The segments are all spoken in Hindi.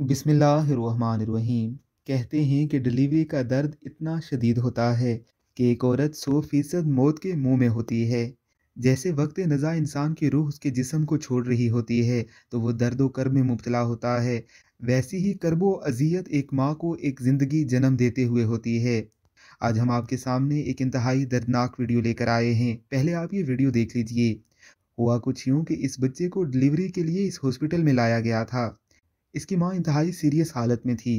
बिसमीम कहते हैं कि डिलीवरी का दर्द इतना शदीद होता है कि एक औरत सौ फीसद मौत के मुंह में होती है जैसे वक्त नज़ा इंसान की रूह उसके जिसम को छोड़ रही होती है तो वह दर्द कर्म में मुबतला होता है वैसी ही कर्बो अजियत एक माँ को एक ज़िंदगी जन्म देते हुए होती है आज हम आपके सामने एक इंतहाई दर्दनाक वीडियो लेकर आए हैं पहले आप ये वीडियो देख लीजिए हुआ कुछ यूँ कि इस बच्चे को डिलीवरी के लिए इस हॉस्पिटल में लाया गया था इसकी माँ इंतहाई सीरियस हालत में थी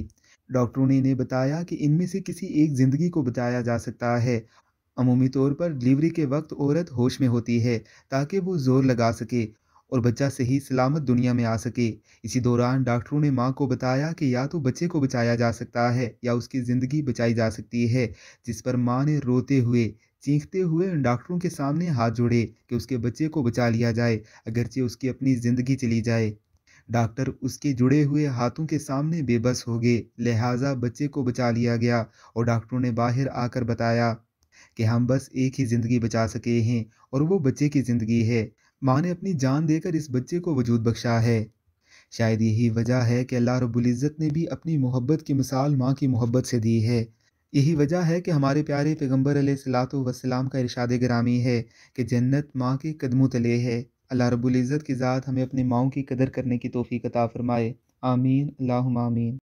डॉक्टरों ने इन्हें बताया कि इनमें से किसी एक ज़िंदगी को बचाया जा सकता है अमूमी तौर पर डिलीवरी के वक्त औरत होश में होती है ताकि वो जोर लगा सके और बच्चा सही सलामत दुनिया में आ सके इसी दौरान डॉक्टरों ने माँ को बताया कि या तो बच्चे को बचाया जा सकता है या उसकी ज़िंदगी बचाई जा सकती है जिस पर माँ ने रोते हुए चीखते हुए डॉक्टरों के सामने हाथ जोड़े कि उसके बच्चे को बचा लिया जाए अगरचे उसकी अपनी ज़िंदगी चली जाए डॉक्टर उसके जुड़े हुए हाथों के सामने बेबस हो गए लिहाजा बच्चे को बचा लिया गया और डॉक्टरों ने बाहर आकर बताया कि हम बस एक ही ज़िंदगी बचा सके हैं और वो बच्चे की ज़िंदगी है माँ ने अपनी जान देकर इस बच्चे को वजूद बख्शा है शायद यही वजह है कि अल्लाह रबुल्ज़त ने भी अपनी मोहब्बत की मिसाल माँ की मोहब्बत से दी है यही वजह है कि हमारे प्यारे पैगम्बर सलात वसलाम का इरशाद ग्रामी है कि जन्नत माँ के कदमों तले है अल्लाह रब्बुल इज़्ज़त की ज़ात हमें अपनी माओ की कदर करने की तोफ़ी अता फ़रमाए आमीन अल्लाहुम आमीन